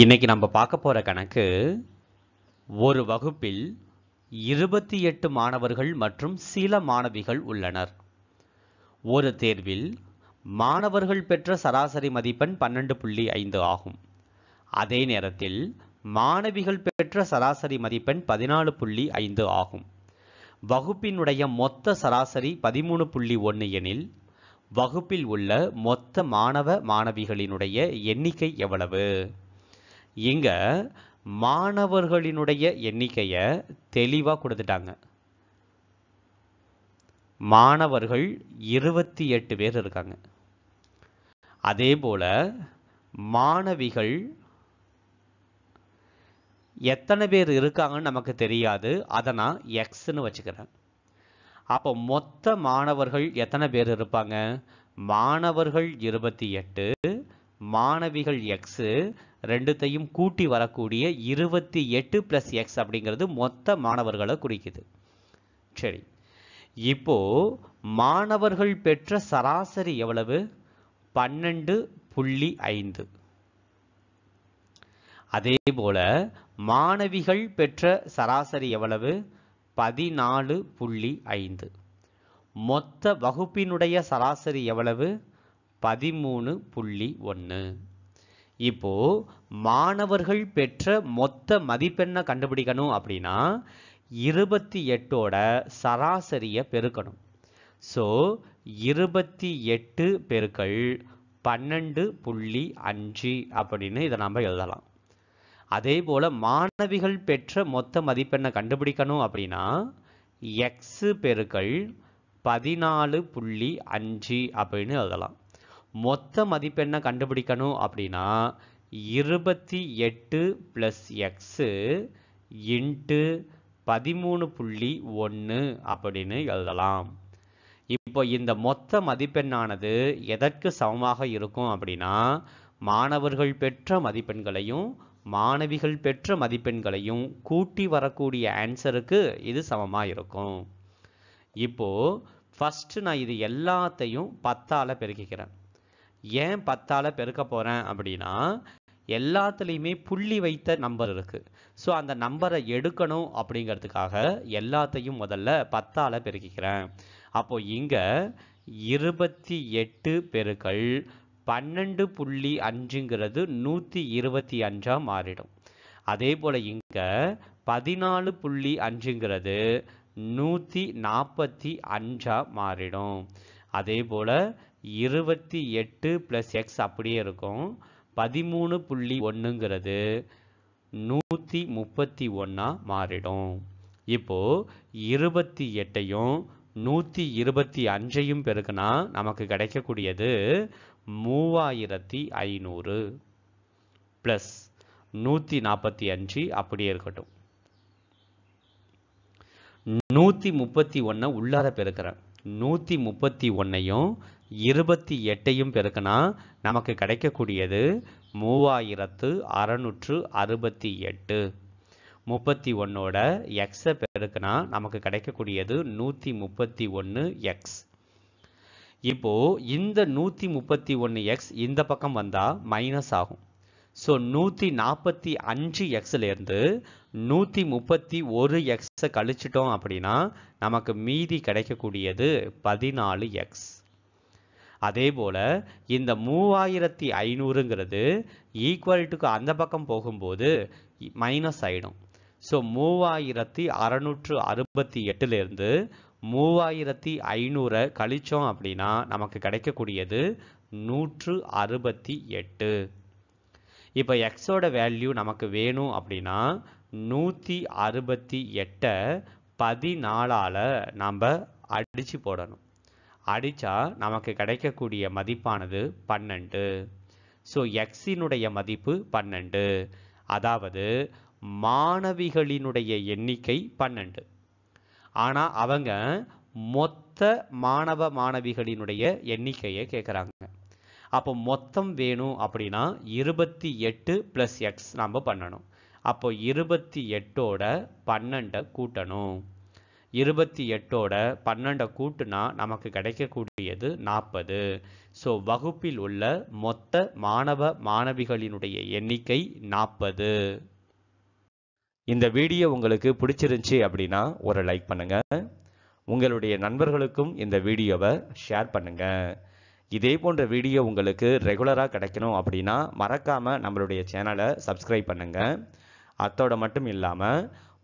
இன்னைக்கு நம்ம பார்க்க போகிற கணக்கு ஒரு வகுப்பில் இருபத்தி எட்டு மாணவர்கள் மற்றும் சில மாணவிகள் உள்ளனர் ஒரு தேர்வில் மாணவர்கள் பெற்ற சராசரி மதிப்பெண் பன்னெண்டு புள்ளி ஐந்து ஆகும் அதே நேரத்தில் மாணவிகள் பெற்ற சராசரி மதிப்பெண் பதினாலு புள்ளி ஐந்து ஆகும் வகுப்பினுடைய மொத்த சராசரி பதிமூணு புள்ளி ஒன்று எனில் வகுப்பில் உள்ள மொத்த மாணவ மாணவிகளினுடைய எண்ணிக்கை எவ்வளவு இங்க மாணவர்களினுடைய எண்ணிக்கையை தெளிவா கொடுத்துட்டாங்க மாணவர்கள் இருபத்தி எட்டு பேர் இருக்காங்க அதே போல மாணவிகள் எத்தனை பேர் இருக்காங்கன்னு நமக்கு தெரியாது அதை நான் எக்ஸ்ன்னு வச்சுக்கிறேன் அப்போ மொத்த மாணவர்கள் எத்தனை பேர் இருப்பாங்க மாணவர்கள் இருபத்தி எட்டு மாணவிகள் எக்ஸு ரெண்டுத்தையும் கூட்டி வரக்கூடிய இருபத்தி எட்டு ப்ளஸ் எக்ஸ் அப்படிங்கிறது மொத்த மாணவர்களை குறிக்குது சரி இப்போ மாணவர்கள் பெற்ற சராசரி எவ்வளவு பன்னெண்டு புள்ளி ஐந்து அதே போல மாணவிகள் பெற்ற சராசரி எவ்வளவு பதினாலு புள்ளி ஐந்து மொத்த வகுப்பினுடைய சராசரி எவ்வளவு பதிமூணு புள்ளி ஒன்று இப்போ மாணவர்கள் பெற்ற மொத்த மதிப்பெண்ணை கண்டுபிடிக்கணும் அப்படின்னா இருபத்தி எட்டோட சராசரியை பெருக்கணும் ஸோ இருபத்தி எட்டு பெருக்கள் பன்னெண்டு புள்ளி அஞ்சு அப்படின்னு இதை நம்ம எழுதலாம் அதே போல் மாணவிகள் பெற்ற மொத்த மதிப்பெண்ணை கண்டுபிடிக்கணும் அப்படின்னா எக்ஸு பெருக்கள் பதினாலு புள்ளி அஞ்சு அப்படின்னு எழுதலாம் மொத்த மதிப்பெண்ணை கண்டுபிடிக்கணும் அப்படின்னா இருபத்தி எட்டு ப்ளஸ் எக்ஸு இன்ட்டு பதிமூணு புள்ளி ஒன்று அப்படின்னு எழுதலாம் இப்போ இந்த மொத்த மதிப்பெண்ணானது எதற்கு சமமாக இருக்கும் அப்படின்னா மாணவர்கள் பெற்ற மதிப்பெண்களையும் மாணவிகள் பெற்ற மதிப்பெண்களையும் கூட்டி வரக்கூடிய ஆன்சருக்கு இது சமமாக இருக்கும் இப்போது ஃபஸ்ட்டு நான் இது எல்லாத்தையும் பத்தால் பெருக்கிக்கிறேன் ஏன் பத்தால் பெருக்க போகிறேன் அப்படின்னா எல்லாத்துலேயுமே புள்ளி வைத்த நம்பர் இருக்குது ஸோ அந்த நம்பரை எடுக்கணும் அப்படிங்கிறதுக்காக எல்லாத்தையும் முதல்ல பத்தால் பெருக்கிக்கிறேன் அப்போது இங்கே இருபத்தி எட்டு பெருக்கள் பன்னெண்டு புள்ளி அஞ்சுங்கிறது நூற்றி இருபத்தி அஞ்சாக மாறிடும் அதே போல் இங்கே பதினாலு புள்ளி அஞ்சுங்கிறது நூற்றி நாற்பத்தி அஞ்சாக மாறிடும் அதே போல் இருபத்தி எட்டு ப்ளஸ் எக்ஸ் அப்படியே இருக்கும் பதிமூணு புள்ளி ஒன்றுங்கிறது நூற்றி முப்பத்தி ஒன்றா மாறிடும் இப்போது இருபத்தி எட்டையும் நூற்றி இருபத்தி அஞ்சையும் பெருக்குனா நமக்கு கிடைக்கக்கூடியது மூவாயிரத்தி ஐநூறு ப்ளஸ் நூற்றி நாற்பத்தி அஞ்சு அப்படியே இருக்கட்டும் நூற்றி முப்பத்தி ஒன்றை உள்ளார பெருக்கிறேன் நூற்றி முப்பத்தி ஒன்றையும் இருபத்தி எட்டையும் பெருக்கினா நமக்கு கிடைக்கக்கூடியது மூவாயிரத்து அறநூற்று அறுபத்தி எட்டு முப்பத்தி ஒன்னோட எக்ஸை பெருக்கினா நமக்கு கிடைக்கக்கூடியது நூற்றி முப்பத்தி ஒன்று எக்ஸ் இப்போ இந்த நூற்றி முப்பத்தி ஒன்று எக்ஸ் இந்த பக்கம் வந்தால் மைனஸ் ஆகும் ஸோ நூற்றி நாற்பத்தி அஞ்சு எக்ஸ்லேருந்து நூற்றி முப்பத்தி ஒரு எக்ஸை கழிச்சிட்டோம் அப்படின்னா நமக்கு மீதி கிடைக்கக்கூடியது பதினாலு எக்ஸ் அதே போல் இந்த மூவாயிரத்தி ஐநூறுங்கிறது ஈக்குவல்ட்டுக்கு அந்த பக்கம் போகும்போது மைனஸ் ஆகிடும் ஸோ மூவாயிரத்தி அறநூற்று அறுபத்தி எட்டுலேருந்து மூவாயிரத்தி ஐநூறை கழித்தோம் அப்படின்னா நமக்கு கிடைக்கக்கூடியது நூற்று அறுபத்தி எட்டு இப்போ எக்ஸோட வேல்யூ நமக்கு வேணும் அப்படின்னா நூற்றி அறுபத்தி எட்டை பதினாலால் நாம் அடித்து போடணும் அடித்தா நமக்கு கிடைக்கக்கூடிய மதிப்பானது பன்னெண்டு ஸோ எக்ஸினுடைய மதிப்பு பன்னெண்டு அதாவது மாணவிகளினுடைய எண்ணிக்கை பன்னெண்டு ஆனால் அவங்க மொத்த மாணவ மாணவிகளினுடைய எண்ணிக்கையை கேட்குறாங்க அப்போ மொத்தம் வேணும் அப்படின்னா இருபத்தி எட்டு ப்ளஸ் எக்ஸ் நம்ம பண்ணணும் அப்போ இருபத்தி எட்டோட பன்னெண்டை கூட்டணும் இருபத்தி எட்டோட பன்னெண்டை கூட்டுனா நமக்கு கிடைக்கக்கூடியது நாற்பது ஸோ வகுப்பில் உள்ள மொத்த மாணவ மாணவிகளினுடைய எண்ணிக்கை நாற்பது இந்த வீடியோ உங்களுக்கு பிடிச்சிருந்துச்சி அப்படின்னா ஒரு லைக் பண்ணுங்கள் உங்களுடைய நண்பர்களுக்கும் இந்த வீடியோவை ஷேர் பண்ணுங்கள் இதே போன்ற வீடியோ உங்களுக்கு ரெகுலராக கிடைக்கணும் அப்படின்னா மறக்காமல் நம்மளுடைய சேனலை சப்ஸ்கிரைப் பண்ணுங்கள் அத்தோட மட்டும் இல்லாமல்